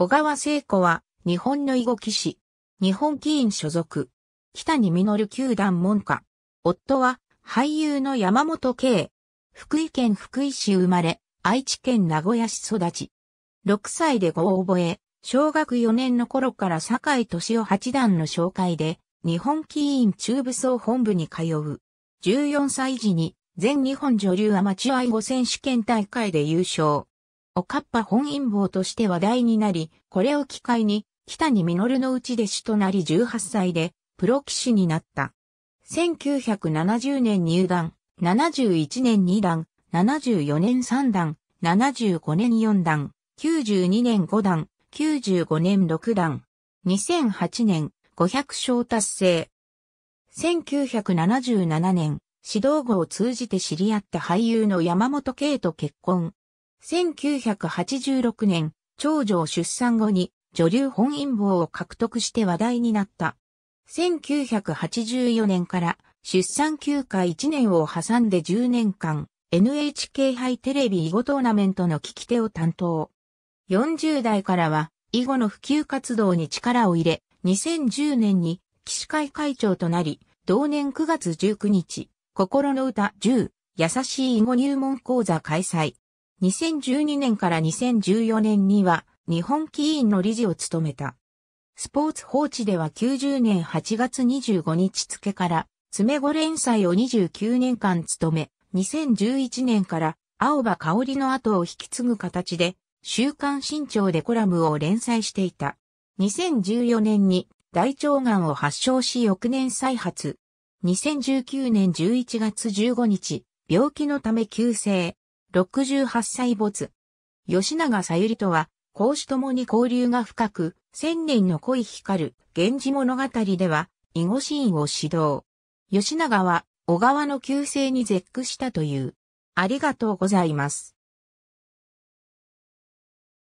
小川聖子は、日本の囲碁棋士。日本棋院所属。北に実る球団門下。夫は、俳優の山本圭。福井県福井市生まれ、愛知県名古屋市育ち。6歳で語を覚え、小学4年の頃から井敏夫八段の紹介で、日本棋院中部総本部に通う。14歳時に、全日本女流アマチュア囲碁選手権大会で優勝。おかっぱ本因坊として話題になり、これを機会に、北に実のうち弟子となり18歳で、プロ騎士になった。1970年入団、71年2段、74年3段、75年4段、92年5段、95年6段、2008年500勝達成。1977年、指導後を通じて知り合った俳優の山本圭と結婚。1986年、長女を出産後に女流本因坊を獲得して話題になった。1984年から出産休暇1年を挟んで10年間、NHK 杯テレビ囲碁トーナメントの聞き手を担当。40代からは囲碁の普及活動に力を入れ、2010年に騎士会会長となり、同年9月19日、心の歌10、優しい囲碁入門講座開催。2012年から2014年には日本棋院の理事を務めた。スポーツ報知では90年8月25日付から詰碁連載を29年間務め、2011年から青葉香織の後を引き継ぐ形で、週刊新潮でコラムを連載していた。2014年に大腸がんを発症し翌年再発。2019年11月15日、病気のため急性、68歳没。吉永さゆりとは、孔子ともに交流が深く、千年の恋光る、源氏物語では、囲碁シーンを指導。吉永は、小川の旧姓に絶句したという。ありがとうございます。